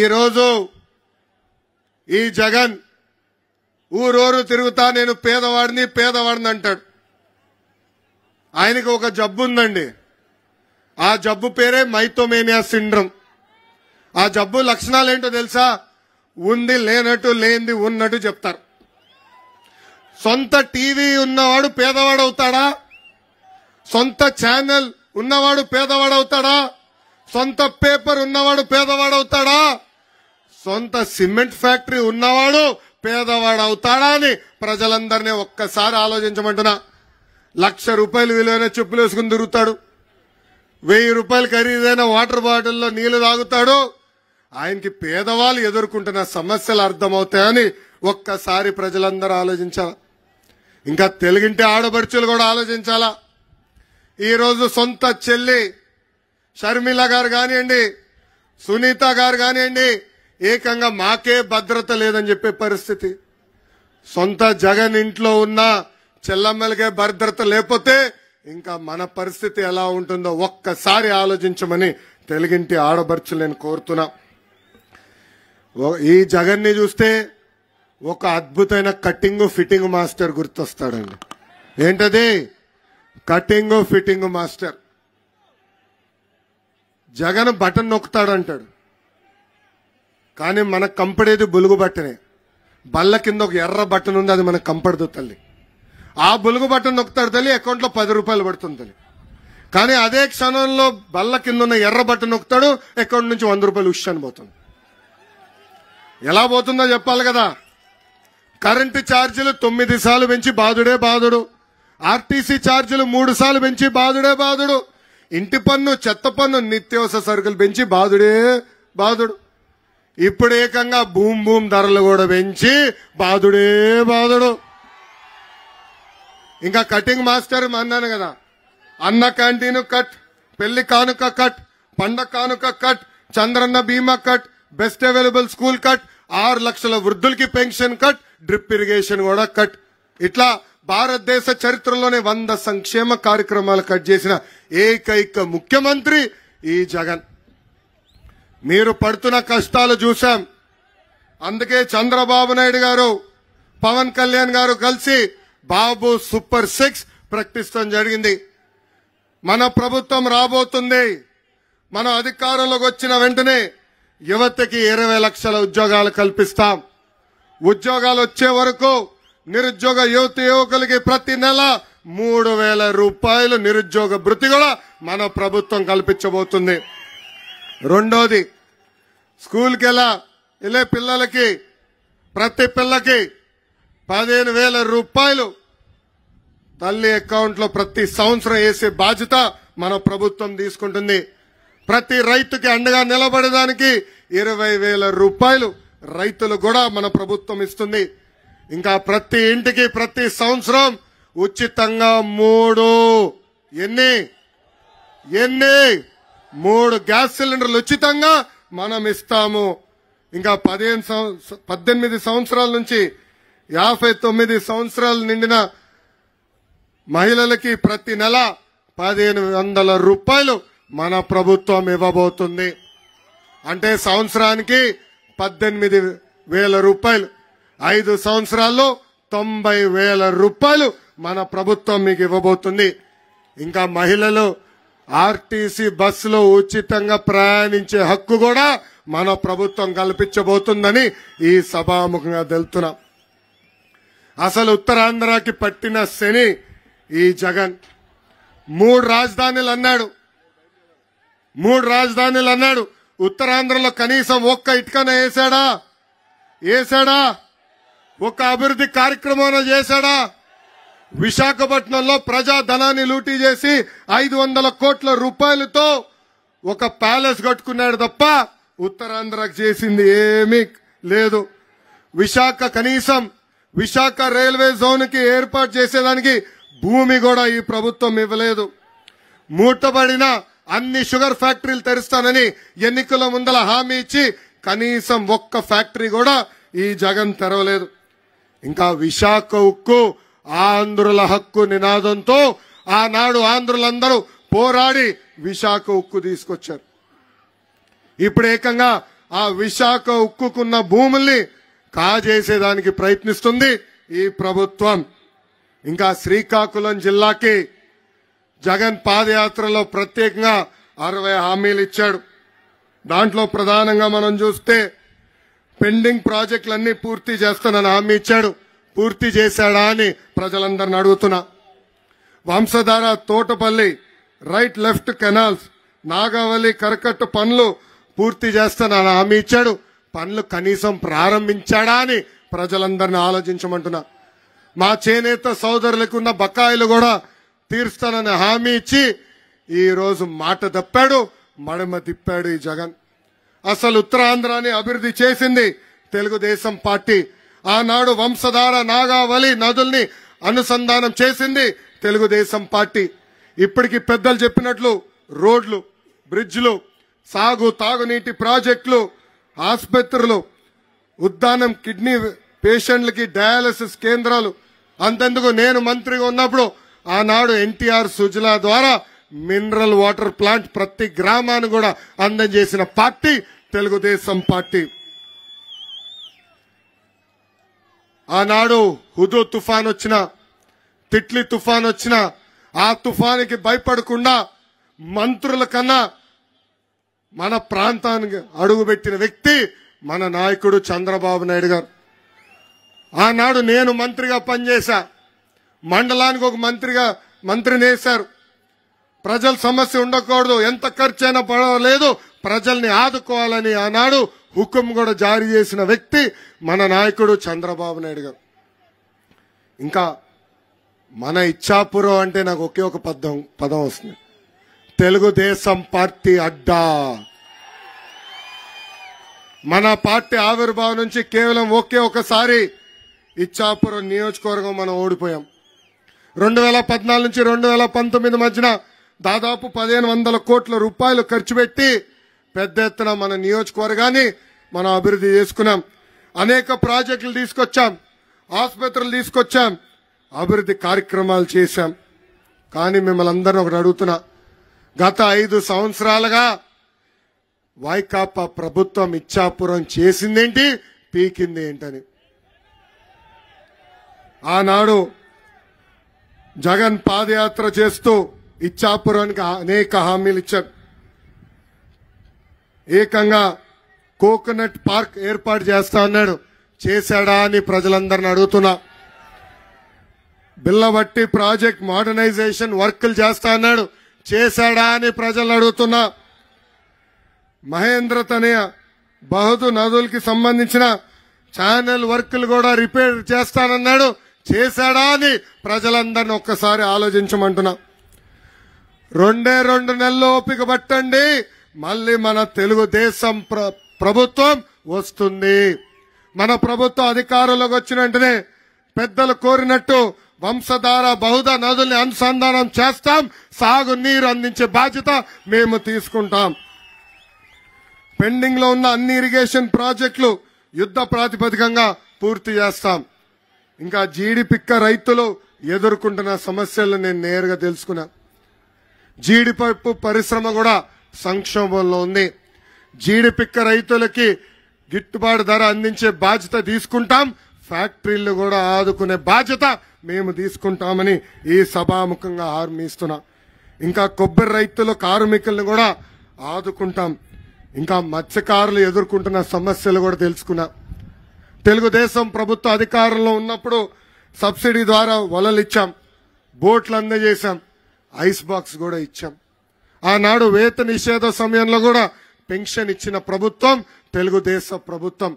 ఈరోజు ఈ జగన్ ఊరోరు తిరుగుతా నేను పేదవాడిని పేదవాడిని అంటాడు ఆయనకు ఒక జబ్బు ఉందండి ఆ జబ్బు పేరే మైథోమేనియా సిండ్రమ్ ఆ జబ్బు లక్షణాలు ఏంటో తెలుసా ఉంది లేనట్టు లేనిది ఉన్నట్టు చెప్తారు సొంత టీవీ ఉన్నవాడు పేదవాడు అవుతాడా సొంత ఛానల్ ఉన్నవాడు పేదవాడు అవుతాడా సొంత పేపర్ ఉన్నవాడు పేదవాడు అవుతాడా సొంత సిమెంట్ ఫ్యాక్టరీ ఉన్నవాడు పేదవాడు అవుతాడా అని ప్రజలందరినీ ఒక్కసారి ఆలోచించమంటున్నా లక్ష రూపాయలు విలువైన చెప్పులు వేసుకుని తిరుగుతాడు వెయ్యి రూపాయలు ఖరీదైన వాటర్ బాటిల్లో నీళ్లు తాగుతాడు ఆయనకి పేదవాళ్ళు ఎదుర్కొంటున్న సమస్యలు అర్థమవుతాయని ఒక్కసారి ప్రజలందరూ ఆలోచించాలా ఇంకా తెలుగింటి ఆడబడుచులు కూడా ఆలోచించాలా ఈరోజు సొంత చెల్లి షర్మిల గారు కానివ్వండి సునీత గారు కానివ్వండి ఏకంగా మాకే భద్రత లేదని చెప్పే పరిస్థితి సొంత జగన్ ఇంట్లో ఉన్న చెల్లమ్మలకే భద్రత లేకపోతే ఇంకా మన పరిస్థితి ఎలా ఉంటుందో ఒక్కసారి ఆలోచించమని తెలుగింటి ఆడబడుచులు నేను కోరుతున్నా ఈ జగన్ని చూస్తే ఒక అద్భుతమైన కటింగ్ ఫిట్టింగ్ మాస్టర్ గుర్తొస్తాడండి ఏంటది cutting fitting master Jagan button నొక్కుతాడు అంటాడు కానీ మనకు కంపడేది బులుగు బట్టనే బల్ల కింద ఒక ఎర్ర బటన్ ఉంది అది మనకు కంపడదు తల్లి ఆ బులుగు బటన్ నొక్కుతాడు తల్లి అకౌంట్లో పది రూపాయలు పడుతుంది తల్లి కానీ అదే క్షణంలో బల్ల కింద ఉన్న ఎర్ర బటన్ నొక్కుతాడు అకౌంట్ నుంచి వంద రూపాయలు ఉష్యాన్ని పోతుంది ఎలా పోతుందో చెప్పాలి కదా కరెంటు ఛార్జీలు తొమ్మిది సార్లు పెంచి బాధుడే బాధుడు ఆర్టీసీ ఛార్జీలు మూడు సార్లు పెంచి బాధుడే బాధుడు ఇంటి పన్ను చెత్త పన్ను నిత్యావసర సరుకులు పెంచి బాధుడే బాధుడు ఇప్పుడు ఏకంగా భూమ్ భూమి ధరలు కూడా పెంచి బాధుడే బాధుడు ఇంకా కటింగ్ మాస్టర్ అన్నాను కదా అన్న క్యాంటీన్ కట్ పెళ్లి కానుక కట్ పండ కానుక cut Chandranna Bima cut best available school cut ఆరు లక్షల వృద్ధులకి పెన్షన్ కట్ డ్రిప్ ఇరిగేషన్ కూడా కట్ ఇట్లా భారతదేశ చరిత్రలోనే వంద సంక్షేమ కార్యక్రమాలు కట్ చేసిన ఏకైక ముఖ్యమంత్రి ఈ జగన్ మీరు పడుతున్న కష్టాలు చూశాం అందుకే చంద్రబాబు నాయుడు గారు పవన్ కళ్యాణ్ గారు కలిసి బాబు సూపర్ సిక్స్ ప్రకటించడం జరిగింది మన ప్రభుత్వం రాబోతుంది మన అధికారంలోకి వచ్చిన వెంటనే యువతకి ఇరవై లక్షల ఉద్యోగాలు కల్పిస్తాం ఉద్యోగాలు వచ్చే వరకు నిరుద్యోగ యువత యువకులకి ప్రతి నెల మూడు వేల రూపాయలు నిరుద్యోగ భృతి కూడా మన ప్రభుత్వం కల్పించబోతుంది రెండోది స్కూల్కి ఎలా ఇలా పిల్లలకి ప్రతి పిల్లకి పదిహేను వేల రూపాయలు తల్లి అకౌంట్లో ప్రతి సంవత్సరం వేసే బాధ్యత మన ప్రభుత్వం తీసుకుంటుంది ప్రతి రైతుకి అండగా నిలబడడానికి ఇరవై వేల రూపాయలు రైతులు కూడా మన ప్రభుత్వం ఇస్తుంది ఇంకా ప్రతి ఇంటికి ప్రతి సంవత్సరం ఉచితంగా మూడు ఎన్ని ఎన్ని మూడు గ్యాస్ సిలిండర్లు ఉచితంగా మనం ఇస్తాము ఇంకా పదిహేను పద్దెనిమిది సంవత్సరాల నుంచి యాభై తొమ్మిది సంవత్సరాలు నిండిన మహిళలకి ప్రతి నెల పదిహేను వందల రూపాయలు మన ప్రభుత్వం ఇవ్వబోతుంది అంటే సంవత్సరానికి పద్దెనిమిది వేల రూపాయలు ఐదు సంవత్సరాల్లో తొంభై వేల రూపాయలు మన ప్రభుత్వం మీకు ఇవ్వబోతుంది ఇంకా మహిళలు ఆర్టీసీ బస్సులో ఉచితంగా ప్రయాణించే హక్కు కూడా మన ప్రభుత్వం కల్పించబోతుందని ఈ సభాముఖంగా తెలుతున్నాం అసలు ఉత్తరాంధ్రకి పట్టిన శని ఈ జగన్ మూడు రాజధానులు అన్నాడు మూడు రాజధానులు అన్నాడు ఉత్తరాంధ్రలో కనీసం ఒక్క ఇటుకన వేసాడా వేసాడా ఒక అభివృద్ధి కార్యక్రమం చేశాడా విశాఖపట్నంలో ప్రజా ధనాన్ని లూటీ చేసి ఐదు వందల కోట్ల రూపాయలతో ఒక ప్యాలెస్ కట్టుకున్నాడు తప్ప ఉత్తరాంధ్రకు చేసింది ఏమీ లేదు విశాఖ కనీసం విశాఖ రైల్వే జోన్ కి ఏర్పాటు చేసేదానికి భూమి కూడా ఈ ప్రభుత్వం ఇవ్వలేదు మూటబడిన అన్ని షుగర్ ఫ్యాక్టరీలు తెరుస్తానని ఎన్నికల ముందల హామీ ఇచ్చి కనీసం ఒక్క ఫ్యాక్టరీ కూడా ఈ జగన్ తెరవలేదు ఇంకా విశాఖ ఉక్కు ఆంధ్రుల హక్కు నినాదంతో ఆనాడు ఆంధ్రులందరూ పోరాడి విశాఖ ఉక్కు తీసుకొచ్చారు ఇప్పుడు ఏకంగా ఆ విశాఖ ఉక్కుకున్న భూముల్ని కాజేసేదానికి ప్రయత్నిస్తుంది ఈ ప్రభుత్వం ఇంకా శ్రీకాకుళం జిల్లాకి జగన్ పాదయాత్రలో ప్రత్యేకంగా అరవై హామీలు ఇచ్చాడు దాంట్లో ప్రధానంగా మనం చూస్తే పెండింగ్ ప్రాజెక్టులన్నీ పూర్తి చేస్తానని హామీ ఇచ్చాడు పూర్తి చేశాడా అని ప్రజలందరిని అడుగుతున్నా Vamsadhara Thotapalli right left canals Nagavali కరకట్టు పనులు పూర్తి చేస్తానని హామీ ఇచ్చాడు పనులు కనీసం ప్రారంభించాడా అని ప్రజలందరిని ఆలోచించమంటున్నా మా చేనేత సోదరులకు ఉన్న బకాయిలు కూడా తీరుస్తానని హామీ ఇచ్చి ఈరోజు మాట తప్పాడు మడమ తిప్పాడు ఈ జగన్ అసలు ఉత్తరాంధ్రాన్ని అభివృద్ధి చేసింది తెలుగుదేశం పార్టీ ఆనాడు వంశధార నాగావళి నదుల్ని అనుసంధానం చేసింది తెలుగుదేశం పార్టీ ఇప్పటికి పెద్దలు చెప్పినట్లు రోడ్లు బ్రిడ్జ్లు సాగు తాగునీటి ప్రాజెక్టులు ఆసుపత్రులు ఉద్దానం కిడ్నీ పేషెంట్లకి డయాలసిస్ కేంద్రాలు అంతెందుకు నేను మంత్రిగా ఉన్నప్పుడు ఆనాడు ఎన్టీఆర్ సుజలా ద్వారా మినరల్ వాటర్ ప్లాంట్ ప్రతి గ్రామాన్ని కూడా అందజేసిన పార్టీ తెలుగుదేశం పార్టీ ఆనాడు హుదు తుఫాన్ వచ్చిన తిట్లీ తుఫాన్ వచ్చిన ఆ తుఫానికి భయపడకుండా మంత్రుల కన్నా మన ప్రాంతానికి అడుగుపెట్టిన వ్యక్తి మన నాయకుడు చంద్రబాబు నాయుడు గారు ఆనాడు నేను మంత్రిగా పనిచేశా మండలానికి ఒక మంత్రిగా మంత్రిని వేశారు ప్రజల సమస్య ఉండకూడదు ఎంత ఖర్చైనా పడలేదు ప్రజల్ని ఆదుకోవాలని ఆనాడు హుకుం కూడా జారీ చేసిన వ్యక్తి మన నాయకుడు చంద్రబాబు నాయుడు గారు ఇంకా మన ఇచ్చాపురం అంటే నాకు ఒకే ఒక పదం పదం వస్తుంది తెలుగుదేశం పార్టీ అడ్డా మన పార్టీ ఆవిర్భావం నుంచి కేవలం ఒకే ఒకసారి ఇచ్చాపురం నియోజకవర్గం మనం ఓడిపోయాం రెండు వేల పద్నాలుగు నుంచి రెండు వేల పంతొమ్మిది మధ్యన దాదాపు పదిహేను వందల కోట్ల రూపాయలు ఖర్చు పెట్టి పెద్ద ఎత్తున మన నియోజకవర్గాన్ని మనం అభివృద్ధి చేసుకున్నాం అనేక ప్రాజెక్టులు తీసుకొచ్చాం ఆసుపత్రులు తీసుకొచ్చాం అభివృద్ధి కార్యక్రమాలు చేశాం కానీ మిమ్మల్ని అందరిని ఒకటి అడుగుతున్నా గత ఐదు సంవత్సరాలుగా వైకాపా ప్రభుత్వం ఇచ్చాపురం చేసిందేంటి పీకింది ఏంటని ఆనాడు జగన్ పాదయాత్ర చేస్తూ ఇచ్చాపురానికి అనేక హామీలు ఇచ్చారు ఏకంగా కోకోనట్ పార్క్ ఏర్పాటు చేస్తా అన్నాడు చేశాడా అని ప్రజలందరిని అడుగుతున్నా బిల్లబట్టి ప్రాజెక్ట్ మోడర్నైజేషన్ వర్క్లు చేస్తా అన్నాడు చేశాడా అని ప్రజలు అడుగుతున్నా మహేంద్ర తనయ బహదూర్ నదులకి సంబంధించిన ఛానల్ వర్క్లు కూడా రిపేర్ చేస్తానన్నాడు చేశాడా అని ప్రజలందరిని ఒక్కసారి ఆలోచించమంటున్నా రెండే రెండు నెలలు ఓపిక పట్టండి మళ్ళీ మన తెలుగుదేశం ప్రభుత్వం వస్తుంది మన ప్రభుత్వ అధికారంలోకి వచ్చిన వెంటనే పెద్దలు కోరినట్టు వంశధార బహుద నదుల్ని అనుసంధానం చేస్తాం సాగు నీరు అందించే బాధ్యత మేము తీసుకుంటాం పెండింగ్ లో ఉన్న అన్ని ఇరిగేషన్ ప్రాజెక్టులు యుద్ధ ప్రాతిపదికంగా పూర్తి చేస్తాం ఇంకా జీడిపిక్క రైతులు ఎదుర్కొంటున్న సమస్యలను నేను నేరుగా తెలుసుకున్నాను జీడిపప్పు పరిశ్రమ కూడా సంక్షోభంలో ఉంది జీడిపిక్క రైతులకి గిట్టుబాటు ధర అందించే బాధ్యత తీసుకుంటాం ఫ్యాక్టరీలు కూడా ఆదుకునే బాధ్యత మేము తీసుకుంటామని ఈ సభాముఖంగా హామీ ఇంకా కొబ్బరి రైతులు కార్మికులను కూడా ఆదుకుంటాం ఇంకా మత్స్యకారులు ఎదుర్కొంటున్న సమస్యలు కూడా తెలుసుకున్నా తెలుగుదేశం ప్రభుత్వ అధికారంలో ఉన్నప్పుడు సబ్సిడీ ద్వారా వలలిచ్చాం బోట్లు అందజేశాం ఐస్ బాక్స్ కూడా ఇచ్చాం ఆనాడు వేత నిషేధ సమయంలో కూడా పెన్షన్ ఇచ్చిన ప్రభుత్వం తెలుగుదేశ ప్రభుత్వం